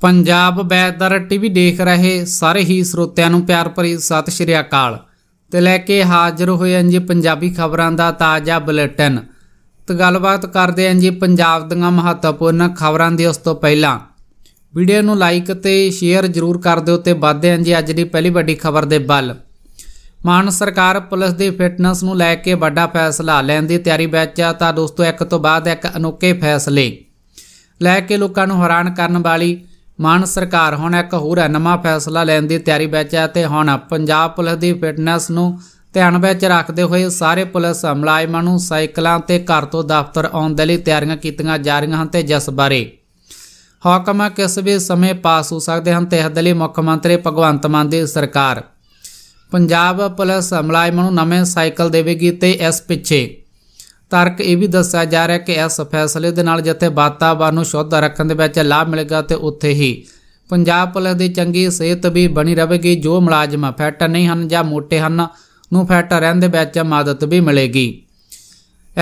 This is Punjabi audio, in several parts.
ਪੰਜਾਬ ਵੈਦਰ ਟੀਵੀ ਦੇਖ ਰਹੇ ਸਾਰੇ ਹੀ ਸਰੋਤਿਆਂ ਨੂੰ ਪਿਆਰ ਭਰੀ ਸਤਿ ਸ਼੍ਰੀ ਅਕਾਲ ਤੇ ਲੈ ਕੇ ਹਾਜ਼ਰ ਹੋਏ ਹਾਂ ਜੀ ਪੰਜਾਬੀ ਖਬਰਾਂ ਦਾ ਤਾਜ਼ਾ ਬੁਲੇਟਿਨ ਤੇ ਗੱਲਬਾਤ ਕਰਦੇ ਹਾਂ ਜੀ ਪੰਜਾਬ ਦੀਆਂ ਮਹੱਤਵਪੂਰਨ ਖਬਰਾਂ ਦੀ ਉਸ ਤੋਂ ਪਹਿਲਾਂ ਵੀਡੀਓ ਨੂੰ ਲਾਈਕ ਤੇ ਸ਼ੇਅਰ ਜ਼ਰੂਰ ਕਰ ਦਿਓ ਤੇ ਵਾਧੇ ਹਾਂ ਜੀ ਅੱਜ ਦੀ ਪਹਿਲੀ ਵੱਡੀ ਖਬਰ ਦੇ ਵੱਲ ਮਾਨ ਸਰਕਾਰ ਪੁਲਿਸ ਦੀ ਫਿਟਨੈਸ ਨੂੰ ਲੈ ਕੇ ਵੱਡਾ ਫੈਸਲਾ ਲੈਣ ਦੀ ਤਿਆਰੀ ਵਿੱਚ ਆ ਤਾਂ ਦੋਸਤੋ ਇੱਕ ਤੋਂ ਬਾਅਦ ਇੱਕ ਅਨੋਖੇ ਫੈਸਲੇ ਲੈ ਕੇ ਲੋਕਾਂ ਨੂੰ ਹੈਰਾਨ ਕਰਨ ਵਾਲੀ ਮਾਨ ਸਰਕਾਰ ਹੁਣ ਇੱਕ ਹੋਰ ਨਵਾਂ ਫੈਸਲਾ ਲੈਣ ਦੀ ਤਿਆਰੀ ਵਿੱਚ ਹੈ ਤੇ ਹੁਣ ਪੰਜਾਬ ਪੁਲਿਸ ਦੀ ਫਿਟਨੈਸ ਨੂੰ ਧਿਆਨ ਵਿੱਚ ਰੱਖਦੇ ਹੋਏ ਸਾਰੇ ਪੁਲਿਸ ਮੁਲਾਜ਼ਮਾਂ ਨੂੰ ਸਾਈਕਲਾਂ ਤੇ ਘਰ ਤੋਂ ਦਫ਼ਤਰ ਆਉਣ ਦੇ ਲਈ ਤਿਆਰੀਆਂ ਕੀਤੀਆਂ ਜਾ ਰਹੀਆਂ ਹਨ ਤੇ ਜਿਸ ਬਾਰੇ ਹਾਕਮ ਕਿਸ ਵੀ ਸਮੇਂ ਪਾਸ ਹੋ ਸਕਦੇ ਹਨ ਤੇ ਇਸ ਦੇ ਲਈ ਮੁੱਖ ਮੰਤਰੀ ਭਗਵੰਤ ਮਾਨ ਦੀ ਸਰਕਾਰ ਪੰਜਾਬ ਪੁਲਿਸ ਮੁਲਾਜ਼ਮਾਂ ਨੂੰ ਨਵੇਂ ਸਾਈਕਲ ਦੇਵੇਗੀ ਤੇ ਇਸ ਪਿੱਛੇ ਤਰਕ ਇਹ ਵੀ ਦੱਸਿਆ ਜਾ ਰਿਹਾ ਕਿ ਇਸ ਫੈਸਲੇ ਦੇ ਨਾਲ ਜਿੱਥੇ ਵਾਤਾਵਰਨ ਨੂੰ ਸ਼ੁੱਧ ਰੱਖਣ ਦੇ ਵਿੱਚ ਲਾਭ ਮਿਲੇਗਾ ਤੇ ਉੱਥੇ ਹੀ ਪੰਜਾਬ ਪੁਲਿਸ ਦੀ ਚੰਗੀ ਸਿਹਤ ਵੀ ਬਣੀ ਰਹੇਗੀ ਜੋ ਮੁਲਾਜ਼ਮ ਫੈਟ ਨਹੀਂ ਹਨ ਜਾਂ ਮੋਟੇ ਹਨ ਨੂੰ ਫੈਟ ਰਹਿਣ ਦੇ ਵਿੱਚ ਮਦਦ ਵੀ ਮਿਲੇਗੀ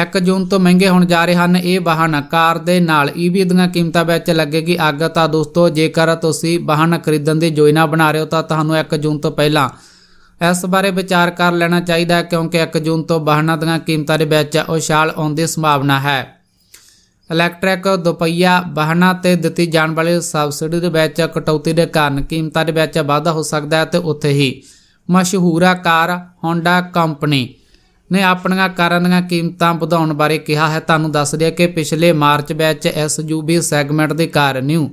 1 ਜੂਨ ਤੋਂ ਮਹਿੰਗੇ ਹੋਣ ਜਾ ਰਹੇ ਹਨ ਇਹ ਵਾਹਨ ਕਾਰ ਦੇ ਨਾਲ ਈਵੀ ਦੀਆਂ ਕੀਮਤਾਂ ਵਿੱਚ ਲੱਗੇਗੀ ਅੱਗ ਤਾਂ ਦੋਸਤੋ ਜੇਕਰ ਤੁਸੀਂ ਵਾਹਨ ਖਰੀਦਣ ਦੀ ਯੋਜਨਾ ਬਣਾ ਰਹੇ ਹੋ ਤਾਂ ਤੁਹਾਨੂੰ 1 ਜੂਨ ਤੋਂ ਪਹਿਲਾਂ ਇਸ ਬਾਰੇ ਵਿਚਾਰ ਕਰ ਲੈਣਾ ਚਾਹੀਦਾ ਹੈ ਕਿਉਂਕਿ 1 ਜੂਨ ਤੋਂ ਵਾਹਨਾਂ ਦੀਆਂ ਕੀਮਤਾਂ ਦੇ ਵਿੱਚ ਉਛਾਲ ਆਉਣ ਦੀ ਸੰਭਾਵਨਾ ਹੈ ਇਲੈਕਟ੍ਰਿਕ ਦੁਪਹੀਆ ਵਾਹਨਾਂ ਤੇ ਦਿੱਤੀ ਜਾਣ ਵਾਲੀ ਸਬਸਿਡੀ ਦੇ ਵਿੱਚ ਕਟੌਤੀ ਦੇ ਕਾਰਨ ਕੀਮਤਾਂ ਦੇ ਵਿੱਚ ਵਾਧਾ ਹੋ ਸਕਦਾ ਹੈ ਤੇ ਉੱਥੇ ਹੀ ਮਸ਼ਹੂਰ ਕਾਰ ਹੋਂਡਾ ਕੰਪਨੀ ਨੇ ਆਪਣੀਆਂ ਕਾਰਾਂ ਦੀਆਂ ਕੀਮਤਾਂ ਵਧਾਉਣ ਬਾਰੇ ਕਿਹਾ ਹੈ ਤੁਹਾਨੂੰ ਦੱਸ ਦਿਆ ਕਿ ਪਿਛਲੇ ਮਾਰਚ ਵਿੱਚ SUV ਸੈਗਮੈਂਟ ਦੇ ਕਾਰ ਨਿਊ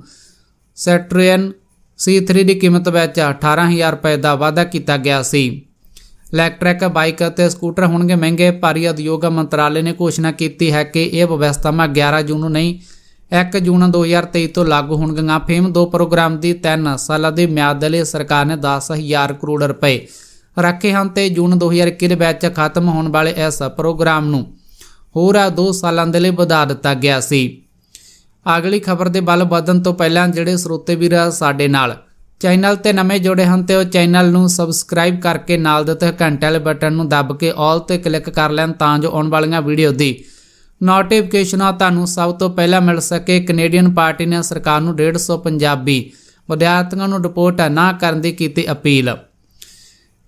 ਸੈਟਰੀਅਨ C3 ਦੀ ਕੀਮਤ ਵਿੱਚ 18000 ਰੁਪਏ ਦਾ ਵਾਅਦਾ ਕੀਤਾ ਗਿਆ ਸੀ ਇਲੈਕਟ੍ਰਿਕ ਬਾਈਕ ਅਤੇ ਸਕੂਟਰ ਹੋਣਗੇ ਮਹਿੰਗੇ ਭਾਰੀ ਉਦਯੋਗ ਮੰਤਰਾਲੇ ਨੇ ਘੋਸ਼ਣਾ ਕੀਤੀ ਹੈ ਕਿ ਇਹ ਵਿਵਸਥਾ ਮਾ 11 ਜੂਨ ਨੂੰ ਨਹੀਂ 1 ਜੂਨ 2023 ਤੋਂ ਲਾਗੂ ਹੋਣਗੀਆਂ ਫੇਮ 2 ਪ੍ਰੋਗਰਾਮ ਦੀ 3 ਸਾਲਾਂ ਦੀ ਮਿਆਦ ਲਈ ਸਰਕਾਰ ਨੇ 10000 ਕਰੋੜ ਰੁਪਏ ਰੱਖੇ ਹਨ ਤੇ ਜੂਨ 2021 ਦੇ ਵਿੱਚ ਖਤਮ ਹੋਣ ਵਾਲੇ ਇਸ ਪ੍ਰੋਗਰਾਮ ਨੂੰ ਹੋਰ 2 ਸਾਲਾਂ ਦੇ ਲਈ ਵਧਾ ਦਿੱਤਾ ਗਿਆ ਸੀ ਅਗਲੀ ਖਬਰ ਦੇ ਵੱਲ ਵਧਣ ਤੋਂ ਪਹਿਲਾਂ ਜਿਹੜੇ ਸਰੋਤੇ ਵੀਰ ਸਾਡੇ ਨਾਲ ਚੈਨਲ ਤੇ ਨਵੇਂ ਜੁੜੇ ਹਨ ਤੇ ਉਹ ਚੈਨਲ ਨੂੰ ਸਬਸਕ੍ਰਾਈਬ ਕਰਕੇ ਨਾਲ ਦਿੱਤੇ ਘੰਟੇ ਵਾਲੇ ਬਟਨ ਨੂੰ ਦਬ ਕੇ ਆਲ ਤੇ ਕਲਿੱਕ ਕਰ ਲੈਣ ਤਾਂ ਜੋ ਆਉਣ ਵਾਲੀਆਂ ਵੀਡੀਓ ਦੀ ਨੋਟੀਫਿਕੇਸ਼ਨਾਂ ਤੁਹਾਨੂੰ ਸਭ ਤੋਂ ਪਹਿਲਾਂ ਮਿਲ ਸਕੇ ਕੈਨੇਡੀਅਨ ਪਾਰਟੀ ਨੇ ਸਰਕਾਰ ਨੂੰ 150 ਪੰਜਾਬੀ ਵਿਦਿਆਰਥੀਆਂ ਨੂੰ ਰਿਪੋਰਟ ਨਾ ਕਰਨ ਦੀ ਕੀਤੀ ਅਪੀਲ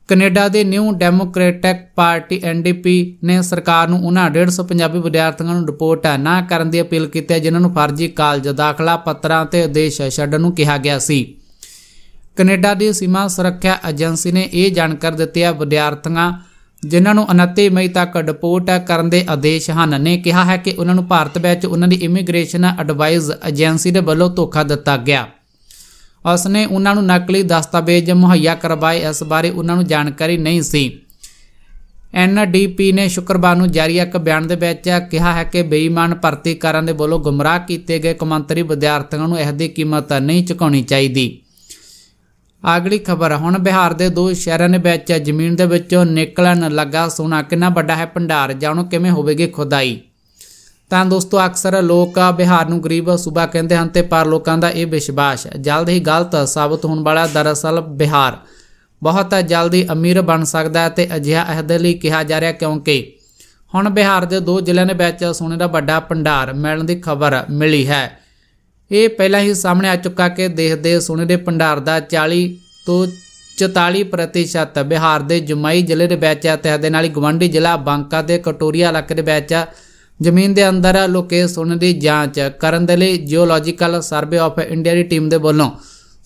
ਕੈਨੇਡਾ ਦੇ ਨਿਊ ਡੈਮੋਕ੍ਰੈਟਿਕ ਪਾਰਟੀ ਐਨਡੀਪੀ ਨੇ ਸਰਕਾਰ ਨੂੰ ਉਹਨਾਂ 150 ਪੰਜਾਬੀ ਵਿਦਿਆਰਥੀਆਂ ਨੂੰ ਰਿਪੋਰਟ ਨਾ ਕਰਨ ਦੀ ਅਪੀਲ ਕੀਤੀ ਹੈ ਜਿਨ੍ਹਾਂ ਨੂੰ ਫਰਜ਼ੀ ਕਾਲਜ ਦਾਖਲਾ ਪੱਤਰਾਂ ਤੇ ਉਦੇਸ਼ ਛੱਡਣ ਨੂੰ ਕਿਹਾ ਗਿਆ ਸੀ ਕੈਨੇਡਾ ਦੀ ਸੀਮਾ ਸੁਰੱਖਿਆ ਏਜੰਸੀ ਨੇ ਇਹ ਜਾਣਕਾਰੀ ਦਿੱਤੀ ਹੈ ਵਿਦਿਆਰਥੀਆਂ ਜਿਨ੍ਹਾਂ ਨੂੰ 29 ਮਈ ਤੱਕ ਰਿਪੋਰਟ ਕਰਨ ਦੇ ਆਦੇਸ਼ ਹਨ ਨੇ ਕਿਹਾ ਹੈ ਕਿ ਉਹਨਾਂ ਨੂੰ ਭਾਰਤ ਵਿੱਚ ਉਹਨਾਂ ਦੀ ਇਮੀਗ੍ਰੇਸ਼ਨ ਐਡਵਾਈਸ ਏਜੰਸੀ ਦੇ ਵੱਲੋਂ ਧੋਖਾ ਦਿੱਤਾ ਗਿਆ ਉਸ ਨੇ ਉਹਨਾਂ ਨੂੰ ਨਕਲੀ ਦਸਤਾਵੇਜ਼ ਮੁਹੱਈਆ ਕਰਵਾਏ ਇਸ ਬਾਰੇ ਉਹਨਾਂ ਨੂੰ ਜਾਣਕਾਰੀ ਨਹੀਂ ਸੀ ਐਨਡੀਪੀ ਨੇ ਸ਼ੁੱਕਰਵਾਰ ਨੂੰ ਜਾਰੀ ਇੱਕ ਬਿਆਨ ਦੇ ਵਿੱਚ ਕਿਹਾ ਹੈ ਕਿ ਬੇਈਮਾਨ ਕਰਨ ਦੇ ਵੱਲੋਂ ਗੁੰਮਰਾਹ ਕੀਤੇ ਗਏ ਕਮੰਤਰੀ ਵਿਦਿਆਰਥੀਆਂ ਨੂੰ ਇਸ ਦੀ ਕੀਮਤ ਨਹੀਂ ਚੁਕਾਉਣੀ ਚਾਹੀਦੀ ਅਗਲੀ ਖਬਰ ਹੁਣ ਬਿਹਾਰ ਦੇ ਦੋ ਸ਼ਹਿਰਾਂ ਦੇ ਵਿੱਚ ਜ਼ਮੀਨ ਦੇ ਵਿੱਚੋਂ ਨਿਕਲਣ ਲੱਗਾ ਸੋਨਾ ਕਿੰਨਾ ਵੱਡਾ ਹੈ ਭੰਡਾਰ ਜਾਣੋ ਕਿਵੇਂ ਹੋਵੇਗੀ ਖੁਦਾਈ ਤਾਂ ਦੋਸਤੋ ਅਕਸਰ ਲੋਕ ਬਿਹਾਰ ਨੂੰ ਗਰੀਬ ਸੂਬਾ ਕਹਿੰਦੇ ਹਨ ਤੇ ਪਰ ਲੋਕਾਂ ਦਾ ਇਹ ਵਿਸ਼ਵਾਸ ਜਲਦ ਹੀ ਗਲਤ ਸਾਬਤ ਹੋਣ ਵਾਲਾ ਦਰਅਸਲ ਬਿਹਾਰ ਬਹੁਤ ਜਲਦੀ ਅਮੀਰ ਬਣ ਸਕਦਾ ਹੈ ਤੇ ਅਜਿਹਾ ਅਹਿਦ ਲਈ ਕਿਹਾ ਜਾ ਰਿਹਾ ਕਿਉਂਕਿ ਹੁਣ ਬਿਹਾਰ ਦੇ ਦੋ ਜ਼ਿਲ੍ਹਿਆਂ ਦੇ ਵਿੱਚ ਸੋਨੇ ਦਾ ਵੱਡਾ ਭੰਡਾਰ ਮਿਲਣ ਦੀ ਖਬਰ ਮਿਲੀ ਹੈ ਇਹ ਪਹਿਲਾਂ ਹੀ ਸਾਹਮਣੇ ਆ ਚੁੱਕਾ ਕਿ ਦੇਸ਼ ਦੇ ਸੋਨੇ ਦੇ ਭੰਡਾਰ ਦਾ 40 ਤੋਂ 44% ਬਿਹਾਰ ਦੇ ਜਮਾਈ ਜ਼ਿਲ੍ਹੇ ਦੇ ਵਿੱਚ ਹੈ ਤੇ ਇਹਦੇ ਨਾਲ ਹੀ ਗਵੰਡੀ ਜ਼ਿਲ੍ਹਾ ਬਾਂਕਾ ਦੇ ਕਟੋਰੀਆ ਇਲਾਕੇ ਦੇ ਵਿੱਚ ਜ਼ਮੀਨ ਦੇ ਅੰਦਰ ਲੋਕੇਸ਼ ਸੁਣ ਦੀ ਜਾਂਚ ਕਰਨ ਦੇ ਲਈ ਜੀਓਲੋਜੀਕਲ ਸਰਵੇ ਆਫ ਇੰਡੀਆ ਦੀ ਟੀਮ ਦੇ ਵੱਲੋਂ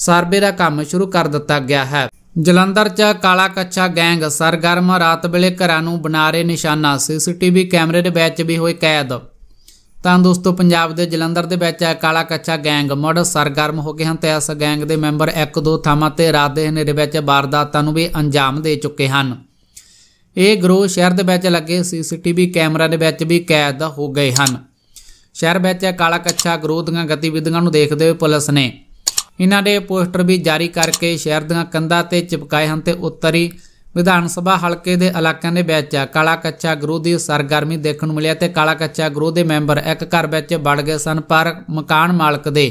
ਸਰਵੇ ਦਾ ਕੰਮ ਸ਼ੁਰੂ ਕਰ ਦਿੱਤਾ ਗਿਆ ਹੈ ਜਲੰਧਰ 'ਚ ਕਾਲਾ ਕੱਚਾ ਗੈਂਗ ਸਰਗਰਮ ਰਾਤ ਵੇਲੇ ਘਰਾਂ ਨੂੰ ਬਣਾ ਰਹੇ ਨਿਸ਼ਾਨਾ ਸੀਸੀਟੀਵੀ ਕੈਮਰੇ ਦੇ ਵਿੱਚ ਵੀ ਹੋਏ ਕੈਦ ਤਾਂ ਦੋਸਤੋ ਪੰਜਾਬ ਦੇ ਜਲੰਧਰ ਦੇ ਵਿੱਚ ਕਾਲਾ ਕੱਚਾ ਗੈਂਗ ਮੋੜ ਸਰਗਰਮ ਹੋ ਗਏ ਹਨ ਤੇ ਇਸ ਗੈਂਗ ਦੇ ਮੈਂਬਰ 1-2 ਥਾਵਾਂ ਤੇ ਰਾਤ ਦੇ ਹਨੇਰੇ ਵਿੱਚ ਵਾਰਦਾਤਾਂ ਨੂੰ ਵੀ ਅੰਜਾਮ ਦੇ ਚੁੱਕੇ ਹਨ ਇਹ ਗਰੋਹ ਸ਼ਹਿਰ ਦੇ ਵਿੱਚ ਲੱਗੇ ਸੀਸੀਟੀਵੀ ਕੈਮਰਾ ਦੇ ਵਿੱਚ ਵੀ ਕੈਦ ਹੋ ਗਏ ਹਨ ਸ਼ਹਿਰ ਵਿੱਚ ਕਾਲਾ ਕੱਚਾ ਗਰੋਹ ਦੀਆਂ ਗਤੀਵਿਧੀਆਂ ਨੂੰ ਦੇਖਦੇ ਹੋਏ ਪੁਲਿਸ ਨੇ ਇਹਨਾਂ ਦੇ ਪੋਸਟਰ ਵੀ ਜਾਰੀ ਕਰਕੇ ਸ਼ਹਿਰ ਦੀਆਂ ਕੰਧਾਂ ਤੇ ਚਿਪਕਾਏ ਹਨ ਤੇ ਉੱਤਰੀ ਵਿਧਾਨ ਸਭਾ ਹਲਕੇ ਦੇ ਇਲਾਕਿਆਂ ਦੇ ਵਿੱਚ ਕਾਲਾ ਕੱਚਾ ਗਰੋਹ ਦੀ ਸਰਗਰਮੀ ਦੇਖਣ ਨੂੰ ਮਿਲਿਆ ਤੇ ਕਾਲਾ ਕੱਚਾ ਗਰੋਹ ਦੇ ਮੈਂਬਰ ਇੱਕ ਘਰ ਵਿੱਚ ਵੜ ਗਏ ਸਨ ਪਰ ਮਕਾਨ ਮਾਲਕ ਦੇ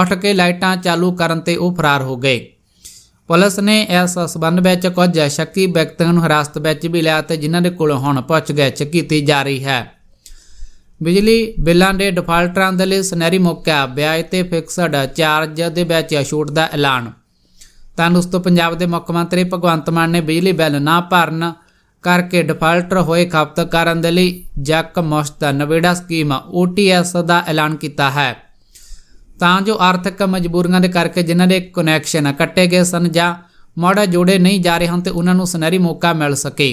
ਉੱਠ ਕੇ ਲਾਈਟਾਂ ਚਾਲੂ ਕਰਨ ਤੇ ਉਹ ਫਰਾਰ ਹੋ ਗਏ ਪੁਲਿਸ ਨੇ ਇਸ ਸਬੰਧ ਵਿੱਚ ਕੁਝ ਸ਼ੱਕੀ ਵਿਅਕਤੀਆਂ ਨੂੰ ਹਰਾਸਤ ਵਿੱਚ ਵੀ ਲਿਆ ਤੇ ਜਿਨ੍ਹਾਂ ਦੇ ਕੋਲ ਹੁਣ ਪੁੱਛਗਿੱਛ ਕੀਤੀ ਜਾ ਰਹੀ ਹੈ ਬਿਜਲੀ ਬਿੱਲਾਂ ਦੇ ਡਿਫਾਲਟਰਾਂ ਦੇ ਲਈ ਸਨੈਰੀ ਮੌਕਾ ਵਿਆਜ ਤੇ ਫਿਕਸਡ ਚਾਰਜ ਦੇ ਵਿੱਚ ਛੋਟ ਦਾ ਐਲਾਨ ਤੰਦਰੁਸਤ ਪੰਜਾਬ ਦੇ ਮੁੱਖ ਮੰਤਰੀ ਭਗਵੰਤ ਮਾਨ ਨੇ ਬਿਜਲੀ ਬਿੱਲ ਨਾ ਭਰਨ ਕਰਕੇ ਡਿਫਾਲਟਰ ਹੋਏ ਖਪਤਕਾਰਾਂ ਦੇ ਲਈ ਜੱਕ ਮੁਸ਼ਤ ਨਵੇੜਾ ਸਕੀਮ ਓਟੀਐਸ ਦਾ ਐਲਾਨ ਕੀਤਾ ਹੈ ਤਾਂ ਜੋ ਆਰਥਿਕ ਮਜਬੂਰੀਆਂ ਦੇ ਕਰਕੇ ਜਿਨ੍ਹਾਂ ਦੇ ਕਨੈਕਸ਼ਨ ਕੱਟੇ ਗਏ ਸਨ ਜਾਂ ਮੋੜਾ ਜੋੜੇ ਨਹੀਂ ਜਾ ਰਹੇ ਹਨ ਤੇ ਉਹਨਾਂ ਨੂੰ ਸੁਨਹਿਰੀ ਮੌਕਾ ਮਿਲ ਸਕੇ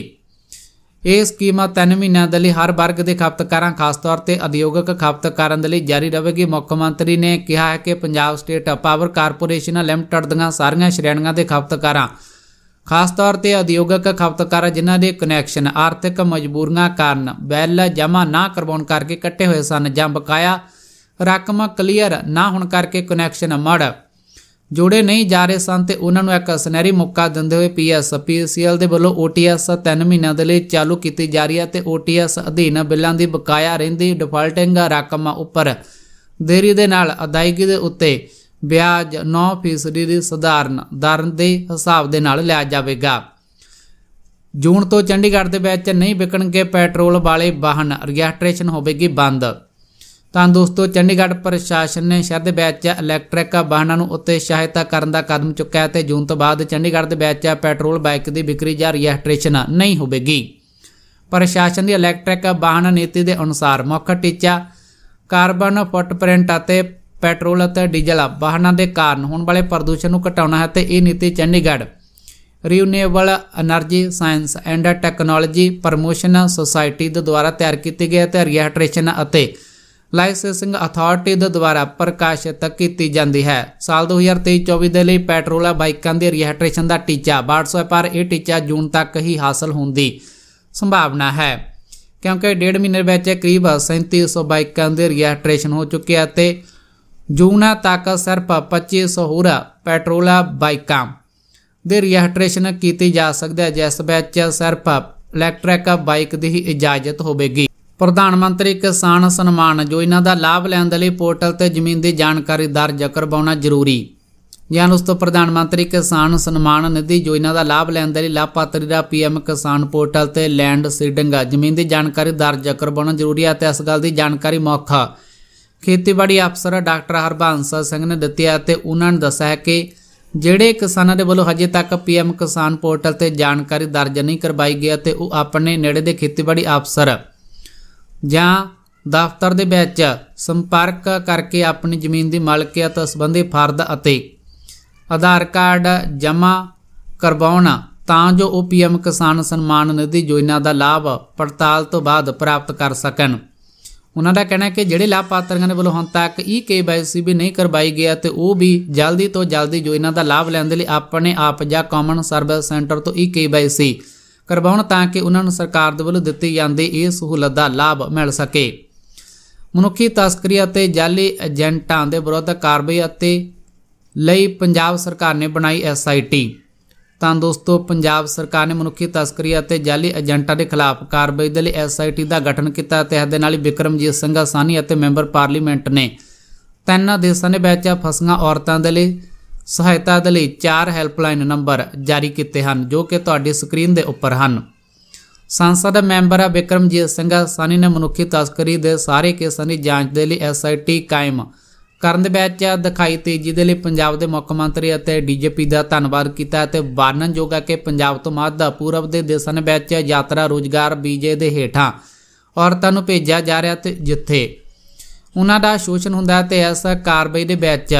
ਇਹ ਸਕੀਮਾਂ 3 ਮਹੀਨਿਆਂ ਦੇ ਲਈ ਹਰ ਵਰਗ ਦੇ ਖਪਤਕਾਰਾਂ ਖਾਸ ਤੌਰ ਤੇ ਉਦਯੋਗਿਕ ਖਪਤਕਾਰਾਂ ਦੇ ਲਈ ਜਾਰੀ ਰਹੇਗੀ ਮੁੱਖ ਮੰਤਰੀ ਨੇ ਕਿਹਾ ਹੈ ਕਿ Punjab state power corporation limited ਦੀਆਂ ਸਾਰੀਆਂ ਸ਼੍ਰੇਣੀਆਂ ਦੇ ਖਪਤਕਾਰਾਂ ਖਾਸ ਤੌਰ ਤੇ ਉਦਯੋਗਿਕ ਖਪਤਕਾਰ ਜਿਨ੍ਹਾਂ ਦੇ ਕਨੈਕਸ਼ਨ ਆਰਥਿਕ ਮਜਬੂਰੀਆਂ ਕਾਰਨ ਬਿੱਲ ਜਮ੍ਹਾਂ ਨਾ ਕਰਵਾਉਣ ਕਰਕੇ ਕੱਟੇ ਹੋਏ ਸਨ ਜਾਂ ਬਕਾਇਆ ਰਕਮ ਕਲੀਅਰ ਨਾ ਹੋਣ ਕਰਕੇ ਕਨੈਕਸ਼ਨ ਮੜ ਜੋੜੇ ਨਹੀਂ ਜਾ ਰਹੇ ਸਨ ਤੇ ਉਹਨਾਂ ਨੂੰ ਇੱਕ ਸੁਨਹਿਰੀ ਮੌਕਾ ਦਿੰਦੇ ਹੋਏ ਪੀਐਸ ਪੀਸੀਐਲ ਦੇ ਵੱਲੋਂ ਓਟੀਐਸ 3 ਮਹੀਨਿਆਂ ਦੇ ਲਈ ਚਾਲੂ ਕੀਤੀ ਜਾ ਰਹੀ ਹੈ ਤੇ ਓਟੀਐਸ ਅਧੀਨ ਬਿੱਲਾਂ ਦੀ ਬਕਾਇਆ ਰਹਿੰਦੀ ਡਿਫਾਲਟਿੰਗ ਰਕਮ ਉੱਪਰ ਦੇਰੀ ਦੇ ਨਾਲ ਅਦਾਇਗੀ ਦੇ ਉੱਤੇ ਵਿਆਜ 9% ਦੀ ਸਧਾਰਨ ਦਰ ਦੇ ਹਿਸਾਬ ਦੇ ਨਾਲ ਲਿਆ ਜਾਵੇਗਾ ਜੂਨ ਤੋਂ ਚੰਡੀਗੜ੍ਹ ਦੇ ਵਿੱਚ ਨਹੀਂ ਵਿਕਣਗੇ ਪੈਟਰੋਲ ਵਾਲੇ ਵਾਹਨ ਰਜਿਸਟ੍ਰੇਸ਼ਨ ਹੋਵੇਗੀ ਬੰਦ ਤਾਂ ਦੋਸਤੋ ਚੰਡੀਗੜ੍ਹ ਪ੍ਰਸ਼ਾਸਨ ਨੇ ਸ਼ਰਦ ਵਿੱਚ ਇਲੈਕਟ੍ਰਿਕ ਵਾਹਨਾਂ ਨੂੰ ਉੱਤੇ ਸਹਾਇਤਾ ਕਰਨ ਦਾ ਕਦਮ ਚੁੱਕਿਆ ਹੈ ਤੇ ਜੂਨ ਤੋਂ ਬਾਅਦ ਚੰਡੀਗੜ੍ਹ ਦੇ ਵਿੱਚ ਪੈਟਰੋਲ ਬਾਈਕ ਦੀ ਵਿਕਰੀ ਜਾਂ ਰਜਿਸਟ੍ਰੇਸ਼ਨ ਨਹੀਂ ਹੋਵੇਗੀ ਪ੍ਰਸ਼ਾਸਨ ਦੀ ਇਲੈਕਟ੍ਰਿਕ ਵਾਹਨ ਨੀਤੀ ਦੇ ਅਨੁਸਾਰ ਮੁੱਖ ਟੀਚਾ ਕਾਰਬਨ ਫੁੱਟਪ੍ਰਿੰਟ ਅਤੇ ਪੈਟਰੋਲ ਅਤੇ ਡੀਜ਼ਲ ਵਾਹਨਾਂ ਦੇ ਕਾਰਨ ਹੋਣ ਵਾਲੇ ਪ੍ਰਦੂਸ਼ਣ ਨੂੰ ਘਟਾਉਣਾ ਹੈ ਤੇ ਇਹ ਨੀਤੀ Chandigarh renewable energy science and technology promotion society ਦੇ ਦੁਆਰਾ ਤਿਆਰ ਕੀਤੀ ਗਈ ਹੈ ਤੇ ਰਜਿਸਟ੍ਰੇਸ਼ਨ ਅਤੇ ਲਾਇਸੈਂਸਿੰਗ ਅਥਾਰਟੀ ਦੇ ਦੁਆਰਾ ਪ੍ਰਕਾਸ਼ਿਤ ਕੀਤੀ ਜਾਂਦੀ ਹੈ ਸਾਲ 2023-24 ਦੇ ਲਈ ਪੈਟਰੋਲਾ ਬਾਈਕਾਂ ਦੇ ਰਜਿਸਟ੍ਰੇਸ਼ਨ ਦਾ ਟੀਚਾ 1200 ਪਰ ਇਹ ਟੀਚਾ ਜੂਨ ਤੱਕ ਹੀ ਹਾਸਲ ਹੋਣ ਦੀ ਸੰਭਾਵਨਾ ਹੈ ਕਿਉਂਕਿ ਡੇਢ ਮਹੀਨੇ ਵਿੱਚ ਕਰੀਬ 3700 ਬਾਈਕਾਂ ਦੇ ਰਜਿਸਟ੍ਰੇਸ਼ਨ ਹੋ ਚੁੱਕੇ ਅਤੇ ਜੂਨ ਤੱਕ ਸਿਰਫ 2500 ਹੋਰ ਪੈਟਰੋਲਾ ਬਾਈਕਾਂ ਦੇ ਰਜਿਸਟ੍ਰੇਸ਼ਨ ਕੀਤੀ ਜਾ ਸਕਦਾ ਹੈ ਜਿਸ ਵਿੱਚ ਸਿਰਫ ਇਲੈਕਟ੍ਰਿਕ ਬਾਈਕ ਦੀ ਹੀ ਇਜਾਜ਼ਤ ਹੋਵੇਗੀ ਪ੍ਰਧਾਨ ਮੰਤਰੀ ਕਿਸਾਨ ਸਨਮਾਨ ਯੋਜਨਾ ਦਾ ਲਾਭ ਲੈਣ ਦੇ ਲਈ ਪੋਰਟਲ ਤੇ ਜ਼ਮੀਨ ਦੀ ਜਾਣਕਾਰੀ ਦਰਜ ਕਰਵਾਉਣਾ ਜ਼ਰੂਰੀ ਜਾਂ ਉਸ ਤੋਂ ਪ੍ਰਧਾਨ ਮੰਤਰੀ ਕਿਸਾਨ ਸਨਮਾਨ ਨਿਧੀ ਯੋਜਨਾ ਦਾ ਲਾਭ ਲੈਣ ਦੇ ਲਈ ਲਾਭਪਾਤਰੀ ਦਾ ਪੀਐਮ ਕਿਸਾਨ ਪੋਰਟਲ ਤੇ ਲੈਂਡ ਸੀਡਿੰਗ ਜ਼ਮੀਨ ਦੀ ਜਾਣਕਾਰੀ ਦਰਜ ਕਰਵਾਉਣਾ ਜ਼ਰੂਰੀ ਹੈ ਤੇ ਇਸ ਗੱਲ ਦੀ ਜਾਣਕਾਰੀ ਮੌਖਾ ਖੇਤੀਬਾੜੀ ਅਫਸਰ ਡਾਕਟਰ ਹਰਬੰਸ ਸਿੰਘ ਨੇ ਦਿੱਤੀ ਹੈ ਤੇ ਉਹਨਾਂ ਨੇ ਦੱਸਿਆ ਕਿ ਜਿਹੜੇ ਕਿਸਾਨਾਂ ਦੇ ਵੱਲੋਂ ਹਜੇ ਤੱਕ ਪੀਐਮ ਕਿਸਾਨ ਪੋਰਟਲ ਤੇ ਜਾਣਕਾਰੀ ਦਰਜ ਨਹੀਂ ਕਰਵਾਈ ਗਈ ਤੇ ਉਹ ਆਪਣੇ ਨੇੜੇ ਦੇ ਖੇਤੀਬਾੜੀ ਅਫਸਰ ਜਾਂ ਦਫ਼ਤਰ ਦੇ ਵਿੱਚ ਸੰਪਰਕ ਕਰਕੇ ਆਪਣੀ ਜ਼ਮੀਨ ਦੀ ਮਾਲਕੀਅਤ ਸੰਬੰਧੀ ਫਰਦ ਅਤੇ ਆਧਾਰ ਕਾਰਡ ਜਮ੍ਹਾਂ ਕਰਵਾਉਣਾ ਤਾਂ ਜੋ ਉਹ ਪੀਐਮ ਕਿਸਾਨ ਸਨਮਾਨ ਨਿਧੀ ਯੋਜਨਾ ਦਾ ਲਾਭ ਪੜਤਾਲ ਤੋਂ ਬਾਅਦ ਪ੍ਰਾਪਤ ਕਰ ਸਕਣ ਉਹਨਾਂ ਦਾ ਕਹਿਣਾ ਹੈ ਕਿ ਜਿਹੜੇ ਲਾਭਪਾਤਰੀਆਂ ਨੇ ਵੱਲੋਂ ਹੁਣ ਤੱਕ ਈ ਕੇਵਾਈਸੀ ਵੀ ਨਹੀਂ ਕਰਵਾਈ ਗਿਆ ਤੇ ਉਹ ਵੀ ਜਲਦੀ ਤੋਂ ਜਲਦੀ ਯੋਜਨਾ ਦਾ ਲਾਭ ਲੈਣ ਦੇ ਲਈ ਆਪਣੇ ਆਪ ਜਾਂ ਕਾਮਨ ਸਰਵਿਸ ਸੈਂਟਰ ਤੋਂ ਈ ਕੇਵਾਈਸੀ ਕਰਵਾਉਣ ਤਾਂ ਕਿ ਉਹਨਾਂ ਨੂੰ ਸਰਕਾਰ ਦੇ ਵੱਲੋਂ ਦਿੱਤੀ ਜਾਂਦੀ ਇਹ ਸਹੂਲਤ ਦਾ ਲਾਭ ਮਿਲ ਸਕੇ ਮਨੁੱਖੀ ਤਸਕਰੀ ਅਤੇ ਜਾਲੀ ਏਜੰਟਾਂ ਦੇ ਵਿਰੁੱਧ ਕਾਰਵਾਈ ਅਤੇ ਲਈ ਪੰਜਾਬ ਸਰਕਾਰ ਨੇ ਬਣਾਈ ਐਸਆਈਟੀ ਤਾਂ ਦੋਸਤੋ ਪੰਜਾਬ ਸਰਕਾਰ ਨੇ ਮਨੁੱਖੀ ਤਸਕਰੀ ਅਤੇ ਜਾਲੀ ਏਜੰਟਾਂ ਦੇ ਖਿਲਾਫ ਕਾਰਵਾਈ ਦੇ ਲਈ ਐਸਆਈਟੀ ਦਾ ਗਠਨ ਕੀਤਾ ਤੇ ਇਸ ਦੇ ਨਾਲ ਵਿਕਰਮਜੀਤ ਸਿੰਘ ਆਸਾਨੀ ਅਤੇ ਮੈਂਬਰ ਪਾਰਲੀਮੈਂਟ ਨੇ ਤਿੰਨ ਦੇਸ਼ਾਂ ਦੇ ਵਿੱਚ ਫਸੀਆਂ ਔਰਤਾਂ ਦੇ ਲਈ ਸਹਾਇਤਾ ਦੇ ਲਈ ਚਾਰ ਹੈਲਪਲਾਈਨ ਨੰਬਰ ਜਾਰੀ ਕੀਤੇ ਹਨ ਜੋ ਕਿ ਤੁਹਾਡੀ ਸਕਰੀਨ ਦੇ ਉੱਪਰ ਹਨ ਸੰਸਦ ਮੈਂਬਰ ਵਿਕਰਮਜੀਤ ਸਿੰਘ ਸਾਨੀ ਨੇ ਮਨੁੱਖੀ ਤਸਕਰੀ ਦੇ ਸਾਰੇ ਕੇਸਾਂ ਦੀ ਜਾਂਚ ਦੇ ਲਈ ਐਸਆਈਟੀ ਕਾਇਮ ਕਰਨ ਦੇ ਵਿੱਚ ਦਿਖਾਈ ਤੇਜ਼ੀ ਦੇ ਲਈ ਪੰਜਾਬ ਦੇ ਮੁੱਖ ਮੰਤਰੀ ਅਤੇ ਡੀਜੀਪੀ ਦਾ ਧੰਨਵਾਦ ਕੀਤਾ ਅਤੇ ਵਰਣਨਯੋਗ ਜੋਗਾ ਕਿ ਪੰਜਾਬ ਤੋਂ ਮੱਧ ਪੂਰਬ ਦੇ ਦੇਸ਼ਾਂ ਵਿੱਚ ਯਾਤਰਾ ਰੋਜ਼ਗਾਰ ਬੀਜੇ ਦੇ ਹੇਠਾਂ ਔਰਤਾਂ ਨੂੰ ਭੇਜਿਆ ਜਾ ਰਿਹਾ ਤੇ ਜਿੱਥੇ ਉਹਨਾਂ ਦਾ ਸ਼ੋਸ਼ਣ ਹੁੰਦਾ ਤੇ ਇਸ ਕਾਰਵਾਈ ਦੇ ਵਿੱਚ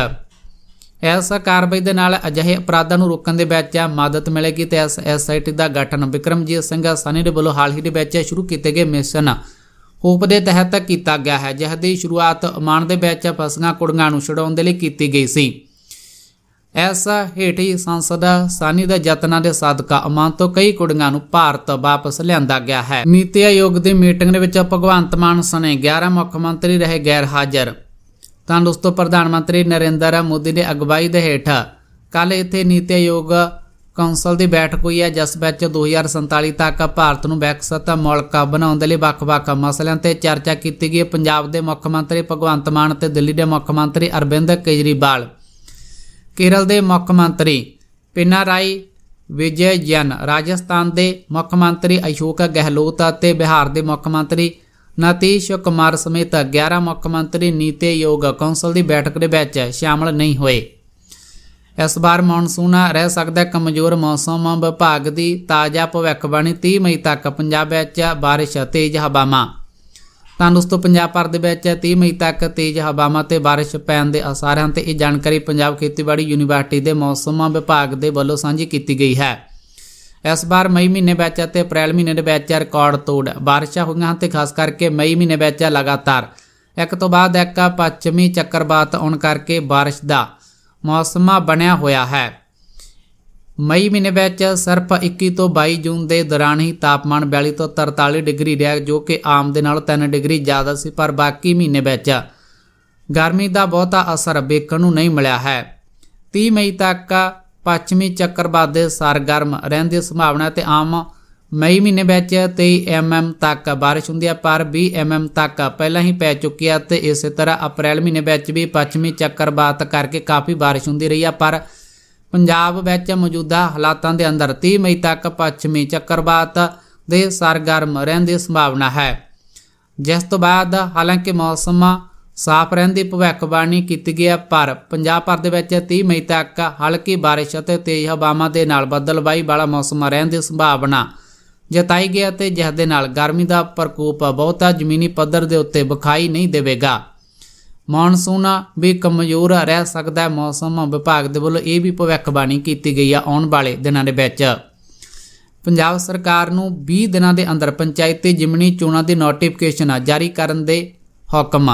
ਇਸ ਕਾਰਵਾਈ ਦੇ ਨਾਲ ਅਜਿਹੇ ਅਪਰਾਧਾਂ ਨੂੰ ਰੋਕਣ ਦੇ ਵਿੱਚ ਮਦਦ ਮਿਲੇਗੀ ਤੇ ਇਸ ਐਸਆਈਟੀ ਦਾ ਗਠਨ ਵਿਕਰਮਜੀਤ ਸਿੰਘ ਸਾਨੀ ਦੇ ਵੱਲੋਂ ਹਾਲ ਹੀ ਦੇ ਵਿੱਚ ਸ਼ੁਰੂ ਕੀਤੇ ਗਏ ਮਿਸ਼ਨ ਹੋਪ ਦੇ ਤਹਿਤ ਕੀਤਾ ਗਿਆ ਹੈ ਜਿਸ ਦੀ ਸ਼ੁਰੂਆਤ ਅਮਾਨ ਦੇ ਵਿੱਚ ਫਸੀਆਂ ਕੁੜੀਆਂ ਨੂੰ ਛਡਾਉਣ ਦੇ ਲਈ ਕੀਤੀ ਗਈ ਸੀ ਇਸ ਹੇਠੀ ਸੰਸਦ ਸਾਨੀ ਦੇ ਯਤਨਾਂ ਦੇ ਸਦਕਾ ਅਮਾਨ ਤੋਂ ਕਈ ਕੁੜੀਆਂ ਨੂੰ ਭਾਰਤ ਵਾਪਸ ਲਿਆਂਦਾ ਗਿਆ ਹੈ ਨੀਤੀ ਆਯੋਗ ਦੀ ਮੀਟਿੰਗ ਦੇ ਵਿੱਚ ਭਗਵੰਤ ਮਾਨ ਸਨੇ 11 ਮੁੱਖ ਮੰਤਰੀ ਰਹੇ ਗੈਰ ਹਾਜ਼ਰ ਤਾਂ ਦੋਸਤੋ ਪ੍ਰਧਾਨ ਮੰਤਰੀ ਨਰਿੰਦਰ ਮੋਦੀ ਦੇ ਅਗਵਾਈ ਦੇ ਹੇਠ ਕੱਲ ਇੱਥੇ ਨੀਤੀ ਆਯੋਗ ਕੌਂਸਲ ਦੀ ਬੈਠਕ ਹੋਈ ਹੈ ਜਿਸ ਵਿੱਚ 2047 ਤੱਕ ਭਾਰਤ ਨੂੰ ਵਿਕਸਿਤ ਮੁਲਕ ਬਣਾਉਣ ਦੇ ਲਈ ਵੱਖ-ਵੱਖ ਮਸਲਿਆਂ ਤੇ ਚਰਚਾ ਕੀਤੀ ਗਈ ਪੰਜਾਬ ਦੇ ਮੁੱਖ ਮੰਤਰੀ ਭਗਵੰਤ ਮਾਨ ਤੇ ਦਿੱਲੀ ਦੇ ਮੁੱਖ ਮੰਤਰੀ ਅਰਵਿੰਦ ਕੇਜਰੀਵਾਲ ਕੇਰਲ ਦੇ ਮੁੱਖ ਮੰਤਰੀ ਪਿਨਾਰਾਈ ਵਿਜੇ ਜਨ ਰਾਜਸਥਾਨ ਦੇ ਮੁੱਖ ਮੰਤਰੀ ਅਸ਼ੋਕ ਗਹਿਲੋਤ ਅਤੇ ਬਿਹਾਰ ਦੇ ਮੁੱਖ ਮੰਤਰੀ ਨਤੀਸ਼ ਕੁਮਾਰ ਸਮੇਤ 11 ਮੁੱਖ ਮੰਤਰੀ ਨੀਤੀ ਯੋਗ ਕੌਂਸਲ ਦੀ ਬੈਠਕ ਦੇ ਵਿੱਚ ਸ਼ਾਮਲ ਨਹੀਂ ਹੋਏ ਇਸ ਵਾਰ ਮੌਨਸੂਨ ਰਹਿ ਸਕਦਾ ਕਮਜ਼ੋਰ ਮੌਸਮ ਵਿਭਾਗ ਦੀ ਤਾਜ਼ਾ ਭਵਿੱਖਬਾਣੀ 30 ਮਈ ਤੱਕ ਪੰਜਾਬ ਵਿੱਚ بارش ਤੇਜ਼ ਹਵਾਵਾਂ ਤਾਂ ਦੋਸਤੋ ਪੰਜਾਬ ਪਰ ਦੇ ਵਿੱਚ 30 ਮਈ ਤੱਕ ਤੇਜ਼ ਹਵਾਵਾਂ ਤੇ بارش ਪੈਣ ਦੇ ਅਸਾਰਾਂ ਤੇ ਇਹ ਜਾਣਕਾਰੀ ਪੰਜਾਬ ਖੇਤੀਬਾੜੀ ਯੂਨੀਵਰਸਿਟੀ ਦੇ ਮੌਸਮ ਵਿਭਾਗ ਦੇ ਵੱਲੋਂ ਸਾਂਝੀ ਕੀਤੀ ਗਈ ਹੈ ਇਸ ਵਾਰ ਮਈ ਮਹੀਨੇ ਵਿੱਚ ਅਤੇ ਅਪ੍ਰੈਲ ਮਹੀਨੇ ਦੇ ਵਿੱਚ ਰਿਕਾਰਡ ਤੋੜ ਬਾਰਿਸ਼ਾਂ ਹੋਈਆਂ ਹਨ ਤੇ ਖਾਸ ਕਰਕੇ ਮਈ ਮਹੀਨੇ ਵਿੱਚ ਲਗਾਤਾਰ ਇੱਕ ਤੋਂ ਬਾਅਦ ਇੱਕ ਪੱਛਮੀ ਚੱਕਰਵਾਤ ਆਉਣ ਕਰਕੇ ਬਾਰਿਸ਼ ਦਾ ਮੌਸਮਾ ਬਣਿਆ ਹੋਇਆ ਹੈ ਮਈ ਮਹੀਨੇ ਵਿੱਚ ਸਿਰਫ 21 ਤੋਂ 22 ਜੂਨ ਦੇ ਦੌਰਾਨ ਹੀ ਤਾਪਮਾਨ 42 ਤੋਂ 43 ਡਿਗਰੀ ਰਿਹਾ ਜੋ ਕਿ ਆਮ ਦੇ ਨਾਲ 3 ਡਿਗਰੀ ਜ਼ਿਆਦਾ ਸੀ ਪਰ ਬਾਕੀ ਮਹੀਨੇ ਵਿੱਚ ਗਰਮੀ ਦਾ ਬਹੁਤਾ ਅਸਰ ਵੇਖਣ ਨੂੰ ਨਹੀਂ ਮਿਲਿਆ ਹੈ 30 ਮਈ ਤੱਕ ਪੱਛਮੀ ਚੱਕਰਵਾਤ ਦੇ ਸਰਗਰਮ ਰਹਿਣ ਦੀ ਸੰਭਾਵਨਾ ਤੇ ਆਮ ਮਈ ਮਹੀਨੇ ਵਿੱਚ 23 ਐਮਐਮ ਤੱਕ بارش ਹੁੰਦੀ ਹੈ ਪਰ 20 ਐਮਐਮ ਤੱਕ ਪਹਿਲਾਂ ਹੀ ਪੈ ਚੁੱਕੀ ਹੈ ਤੇ ਇਸੇ ਤਰ੍ਹਾਂ ਅਪ੍ਰੈਲ ਮਹੀਨੇ ਵਿੱਚ ਵੀ ਪੱਛਮੀ ਚੱਕਰਵਾਤ ਕਰਕੇ ਕਾਫੀ بارش ਹੁੰਦੀ ਰਹੀ ਹੈ ਪਰ ਪੰਜਾਬ ਵਿੱਚ ਮੌਜੂਦਾ ਹਾਲਾਤਾਂ ਦੇ ਅੰਦਰ 30 ਮਈ ਤੱਕ ਪੱਛਮੀ ਚੱਕਰਵਾਤ ਦੇ ਸਰਗਰਮ ਰਹਿਣ ਦੀ ਸੰਭਾਵਨਾ ਹੈ ਜਿਸ ਤੋਂ ਬਾਅਦ ਹਾਲਾਂਕਿ ਮੌਸਮਾਂ ਸਾਫ਼ ਰਹਿਣ ਦੀ ਭਵਿੱਖਬਾਣੀ ਕੀਤੀ ਗਈ ਹੈ ਪਰ ਪੰਜਾਬ ਭਰ ਦੇ ਵਿੱਚ 30 ਮਈ ਤੱਕ ਹਲਕੀ بارش ਅਤੇ ਤੇਜ਼ ਹਵਾਵਾਂ ਦੇ ਨਾਲ ਬੱਦਲਬਾਈ ਵਾਲਾ ਮੌਸਮ ਰਹਿਣ ਦੀ ਸੰਭਾਵਨਾ ਜਤਾਈ ਗਈ ਤੇ ਜਿਸ ਦੇ ਨਾਲ ਗਰਮੀ ਦਾ ਪ੍ਰਕੋਪ ਬਹੁਤਾ ਜ਼ਮੀਨੀ ਪੱਧਰ ਦੇ ਉੱਤੇ ਵਿਖਾਈ ਨਹੀਂ ਦੇਵੇਗਾ ਮੌਨਸੂਨ ਵੀ ਕਮਜ਼ੋਰ ਰਹਿ ਸਕਦਾ ਹੈ ਮੌਸਮ ਵਿਭਾਗ ਦੇ ਵੱਲੋਂ ਇਹ ਵੀ ਭਵਿੱਖਬਾਣੀ ਕੀਤੀ ਗਈ ਹੈ ਆਉਣ ਵਾਲੇ ਦਿਨਾਂ ਦੇ ਵਿੱਚ ਪੰਜਾਬ ਸਰਕਾਰ ਨੂੰ 20 ਦਿਨਾਂ ਦੇ ਅੰਦਰ ਪੰਚਾਇਤੀ ਜ਼ਿਮਨੀ ਚੋਣਾਂ ਦੀ ਨੋਟੀਫਿਕੇਸ਼ਨ ਜਾਰੀ ਕਰਨ ਦੇ ਹੁਕਮ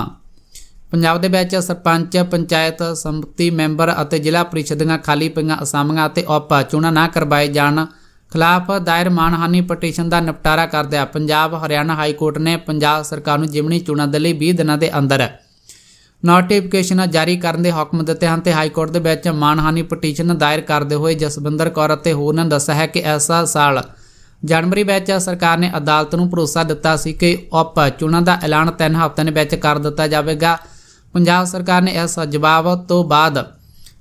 ਪੰਜਾਬ ਦੇ ਵਿੱਚ ਸਰਪੰਚ ਪੰਚਾਇਤ ਸੰਮਤੀ ਮੈਂਬਰ ਅਤੇ ਜ਼ਿਲ੍ਹਾ ਪ੍ਰੀਸ਼ਦ ਦੀਆਂ ਖਾਲੀ ਪਈਆਂ ਅਸਾਮੀਆਂ ਅਤੇ ਉਪ ਚੋਣਾਂ ਨਾ ਕਰਵਾਏ ਜਾਣ ਖਿਲਾਫ ਦਾਇਰ ਮਾਨਹਾਨੀ ਪਟੀਸ਼ਨ ਦਾ ਨਿਪਟਾਰਾ ਆ ਪੰਜਾਬ ਹਰਿਆਣਾ ਹਾਈ ਕੋਰਟ ਨੇ ਪੰਜਾਬ ਸਰਕਾਰ ਨੂੰ ਜਿਮਣੀ ਚੋਣਾਂ ਦੇ ਲਈ 20 ਦਿਨਾਂ ਦੇ ਅੰਦਰ ਨੋਟੀਫਿਕੇਸ਼ਨ ਜਾਰੀ ਕਰਨ ਦੇ ਹੁਕਮ ਦਿੱਤੇ ਹਨ ਤੇ ਹਾਈ ਕੋਰਟ ਦੇ ਵਿੱਚ ਮਾਨਹਾਨੀ ਪਟੀਸ਼ਨ ਦਾਇਰ ਕਰਦੇ ਹੋਏ ਜਸਵਿੰਦਰ ਕੌਰ ਅਤੇ ਹੋਰਨਾਂ ਨੇ ਦੱਸਿਆ ਹੈ ਕਿ ਐਸਾ ਸਾਲ ਜਨਵਰੀ ਵਿੱਚ ਸਰਕਾਰ ਨੇ ਅਦਾਲਤ ਨੂੰ ਭਰੋਸਾ ਦਿੱਤਾ ਸੀ ਕਿ ਉਪ ਚੋਣਾਂ ਦਾ ਐਲਾਨ 3 ਹਫ਼ਤਿਆਂ ਦੇ ਵਿੱਚ ਕਰ ਦਿੱਤਾ ਜਾਵੇਗਾ ਪੰਜਾਬ ਸਰਕਾਰ ਨੇ ਇਸ ਜਵਾਬ ਤੋਂ ਬਾਅਦ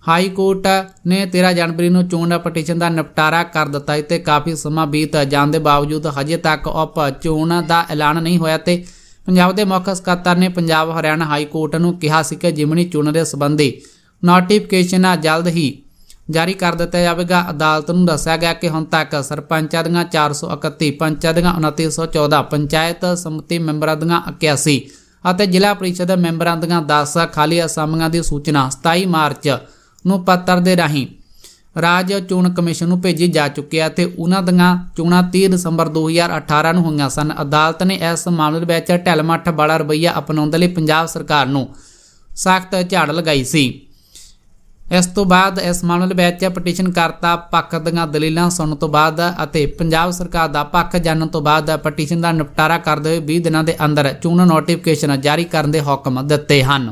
ਹਾਈ ਕੋਰਟ ਨੇ 13 ਜਨਵਰੀ ਨੂੰ ਚੋਣ ਦਾ ਪਟੀਸ਼ਨ ਦਾ ਨਿਪਟਾਰਾ ਕਰ ਦਿੱਤਾ ਇਤੇ ਕਾਫੀ ਸਮਾਂ ਬੀਤ ਜਾਣ ਦੇ ਬਾਵਜੂਦ ਹਜੇ ਤੱਕ ਉਪ ਚੋਣ ਦਾ ਐਲਾਨ ਨਹੀਂ ਹੋਇਆ ਤੇ ਪੰਜਾਬ ਦੇ ਮੁੱਖ ਸਕੱਤਰ ਨੇ ਪੰਜਾਬ ਹਰਿਆਣਾ ਹਾਈ ਕੋਰਟ ਨੂੰ ਕਿਹਾ ਸੀ ਕਿ ਜਿਮਨੀ ਚੋਣ ਦੇ ਸੰਬੰਧੀ ਨੋਟੀਫਿਕੇਸ਼ਨ ਜਲਦ ਹੀ ਜਾਰੀ ਕਰ ਦਿੱਤਾ ਜਾਵੇਗਾ ਅਦਾਲਤ ਨੂੰ ਦੱਸਿਆ ਗਿਆ ਕਿ ਹੁਣ ਤੱਕ ਸਰਪੰਚਾਂ ਦੀਆਂ 431 ਪੰਚਾਇਤਾਂ ਦੀਆਂ 2914 ਪੰਚਾਇਤ ਸਮਿਤੀ ਮੈਂਬਰਾਂ ਦੀਆਂ 81 ਅਤੇ ਜ਼ਿਲ੍ਹਾ ਪਰਿਸ਼ਦ ਮੈਂਬਰਾਂ ਦੀਆਂ 10 ਖਾਲੀ ਅਸਾਮੀਆਂ ਦੀ ਸੂਚਨਾ 27 ਮਾਰਚ ਨੂੰ ਪੱਤਰ ਦੇ ਰਾਹੀਂ ਰਾਜ ਚੋਣ ਕਮਿਸ਼ਨ ਨੂੰ ਭੇਜੀ ਜਾ ਚੁੱਕੀ ਹੈ ਤੇ ਉਹਨਾਂ ਦੀਆਂ ਚੋਣਾਂ 30 ਦਸੰਬਰ 2018 ਨੂੰ ਹੋਈਆਂ ਸਨ ਅਦਾਲਤ ਨੇ ਇਸ ਮਾਮਲੇ ਵਿੱਚ ਢਲਮੱਠ ਵਾਲਾ ਰਵਈਆ ਅਪਣਾਉਣ ਦੇ ਲਈ ਪੰਜਾਬ ਸਰਕਾਰ ਨੂੰ ਸਖਤ ਝਾੜ ਲਗਾਈ ਸੀ ਇਸ ਤੋਂ ਬਾਅਦ ਇਸ ਮਾਮਲੇ ਵਿੱਚ ਪਟੀਸ਼ਨ ਕਰਤਾ ਪੱਖ ਦੀਆਂ ਦਲੀਲਾਂ ਸੁਣਨ ਤੋਂ ਬਾਅਦ ਅਤੇ ਪੰਜਾਬ ਸਰਕਾਰ ਦਾ ਪੱਖ ਜਾਣਨ ਤੋਂ ਬਾਅਦ ਪਟੀਸ਼ਨ ਦਾ ਨਿਪਟਾਰਾ ਕਰਦੇ ਹੋਏ 20 ਦਿਨਾਂ ਦੇ ਅੰਦਰ ਚੋਣ ਨੋਟੀਫਿਕੇਸ਼ਨ ਜਾਰੀ ਕਰਨ ਦੇ ਹੁਕਮ ਦਿੱਤੇ ਹਨ